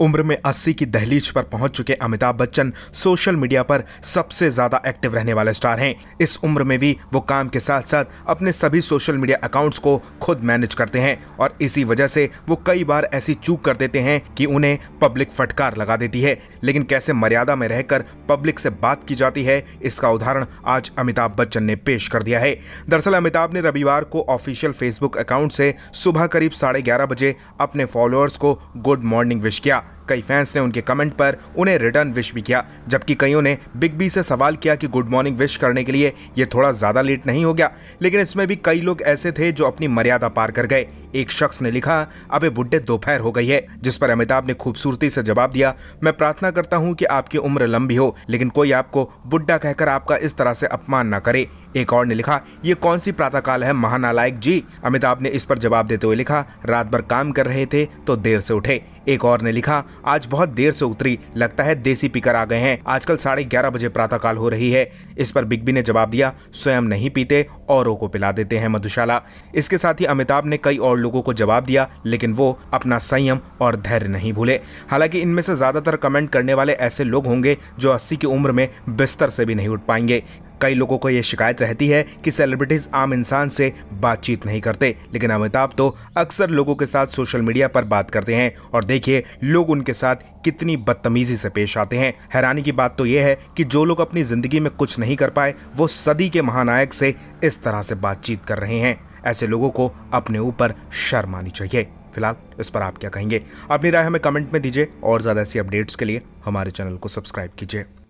उम्र में 80 की दहलीज पर पहुंच चुके अमिताभ बच्चन सोशल मीडिया पर सबसे ज्यादा एक्टिव रहने वाले स्टार हैं इस उम्र में भी वो काम के साथ साथ अपने सभी सोशल मीडिया अकाउंट्स को खुद मैनेज करते हैं और इसी वजह से वो कई बार ऐसी चूक कर देते हैं कि उन्हें पब्लिक फटकार लगा देती है लेकिन कैसे मर्यादा में रहकर पब्लिक से बात की जाती है इसका उदाहरण आज अमिताभ बच्चन ने पेश कर दिया है दरअसल अमिताभ ने रविवार को ऑफिशियल फेसबुक अकाउंट से सुबह करीब साढ़े ग्यारह बजे अपने फॉलोअर्स को गुड मॉर्निंग विश किया कई फैंस ने उनके कमेंट पर उन्हें रिटर्न विश भी किया जबकि कईयों ने बिग बी से सवाल किया कि गुड मॉर्निंग विश करने के लिए ये थोड़ा ज़्यादा लेट नहीं हो गया लेकिन इसमें भी कई लोग ऐसे थे जो अपनी मर्यादा पार कर गए एक शख्स ने लिखा अबे बुढ़े दोपहर हो गई है जिस पर अमिताभ ने खूबसूरती से जवाब दिया मैं प्रार्थना करता हूँ कि आपकी उम्र लंबी हो लेकिन कोई आपको बुढ़ा कहकर आपका इस तरह से अपमान न करे एक और ने लिखा ये कौन सी प्रातःकाल है महानालायक जी अमिताभ ने इस पर जवाब देते हुए लिखा रात भर काम कर रहे थे तो देर से उठे एक और ने लिखा आज बहुत देर से उतरी लगता है देसी पीकर आ गए हैं आजकल साढ़े ग्यारह बजे प्रातःकाल हो रही है इस पर बिग बी ने जवाब दिया स्वयं नहीं पीते औरों को पिला देते हैं मधुशाला इसके साथ ही अमिताभ ने कई और लोगों को जवाब दिया लेकिन वो अपना संयम और धैर्य नहीं भूले हालांकि इनमें से ज्यादातर कमेंट करने वाले ऐसे लोग होंगे जो अस्सी की उम्र में बिस्तर से भी नहीं उठ पाएंगे कई लोगों को यह शिकायत रहती है कि सेलिब्रिटीज आम इंसान से बातचीत नहीं करते लेकिन अमिताभ तो अक्सर लोगों के साथ सोशल मीडिया पर बात करते हैं और देखिए लोग उनके साथ कितनी बदतमीजी से पेश आते हैं हैरानी की बात तो यह है कि जो लोग अपनी जिंदगी में कुछ नहीं कर पाए वो सदी के महानायक से इस तरह से बातचीत कर रहे हैं ऐसे लोगों को अपने ऊपर शर्म आनी चाहिए फिलहाल इस पर आप क्या कहेंगे अपनी राय हमें कमेंट में दीजिए और ज़्यादा ऐसी अपडेट्स के लिए हमारे चैनल को सब्सक्राइब कीजिए